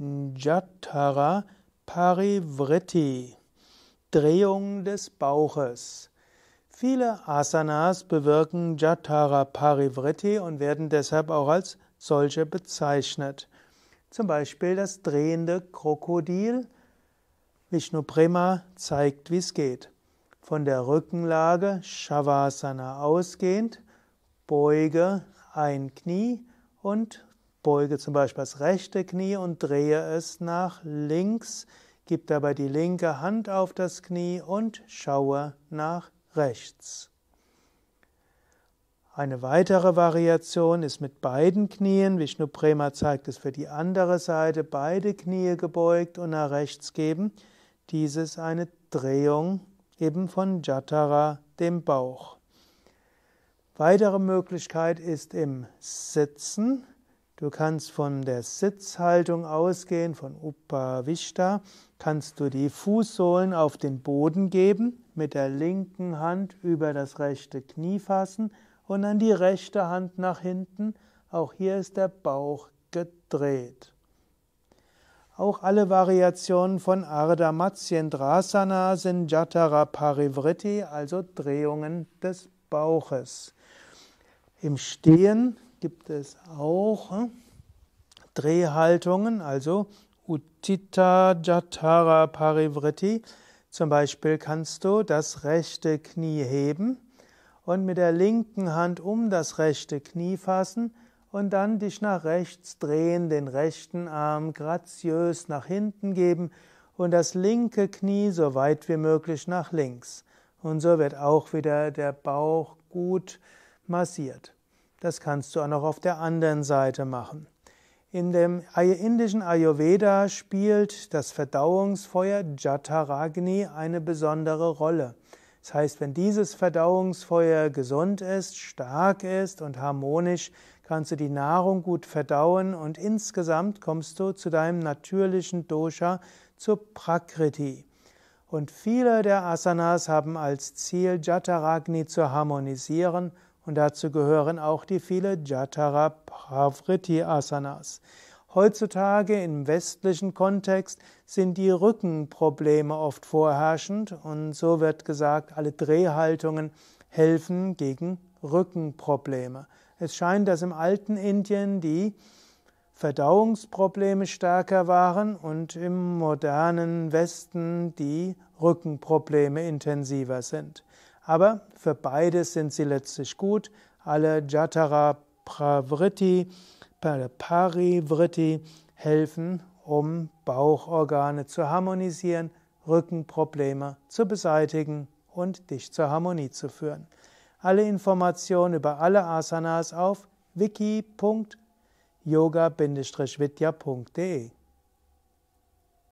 Jatara Parivritti. Drehung des Bauches. Viele Asanas bewirken Jatara Parivritti und werden deshalb auch als solche bezeichnet. Zum Beispiel das drehende Krokodil. Vishnu Prema zeigt, wie es geht. Von der Rückenlage Shavasana ausgehend, beuge ein Knie und Beuge zum Beispiel das rechte Knie und drehe es nach links. Gib dabei die linke Hand auf das Knie und schaue nach rechts. Eine weitere Variation ist mit beiden Knien. Vishnu Prema zeigt es für die andere Seite. Beide Knie gebeugt und nach rechts geben. Dies ist eine Drehung eben von Jatara, dem Bauch. Weitere Möglichkeit ist im Sitzen. Du kannst von der Sitzhaltung ausgehen, von Upavishta, kannst du die Fußsohlen auf den Boden geben, mit der linken Hand über das rechte Knie fassen und dann die rechte Hand nach hinten. Auch hier ist der Bauch gedreht. Auch alle Variationen von Ardha Matsyendrasana sind Jatara Parivritti, also Drehungen des Bauches. Im Stehen gibt es auch hm? Drehhaltungen, also Utita Jatara Parivriti. Zum Beispiel kannst du das rechte Knie heben und mit der linken Hand um das rechte Knie fassen und dann dich nach rechts drehen, den rechten Arm graziös nach hinten geben und das linke Knie so weit wie möglich nach links. Und so wird auch wieder der Bauch gut massiert. Das kannst du auch noch auf der anderen Seite machen. In dem indischen Ayurveda spielt das Verdauungsfeuer Jataragni eine besondere Rolle. Das heißt, wenn dieses Verdauungsfeuer gesund ist, stark ist und harmonisch, kannst du die Nahrung gut verdauen und insgesamt kommst du zu deinem natürlichen Dosha, zur Prakriti. Und viele der Asanas haben als Ziel, Jataragni zu harmonisieren und dazu gehören auch die vielen Jatara Pravriti Asanas. Heutzutage im westlichen Kontext sind die Rückenprobleme oft vorherrschend und so wird gesagt, alle Drehhaltungen helfen gegen Rückenprobleme. Es scheint, dass im alten Indien die Verdauungsprobleme stärker waren und im modernen Westen die Rückenprobleme intensiver sind. Aber für beides sind sie letztlich gut. Alle Jatara Pravritti, Parivriti helfen, um Bauchorgane zu harmonisieren, Rückenprobleme zu beseitigen und dich zur Harmonie zu führen. Alle Informationen über alle Asanas auf wiki.yoga-vidya.de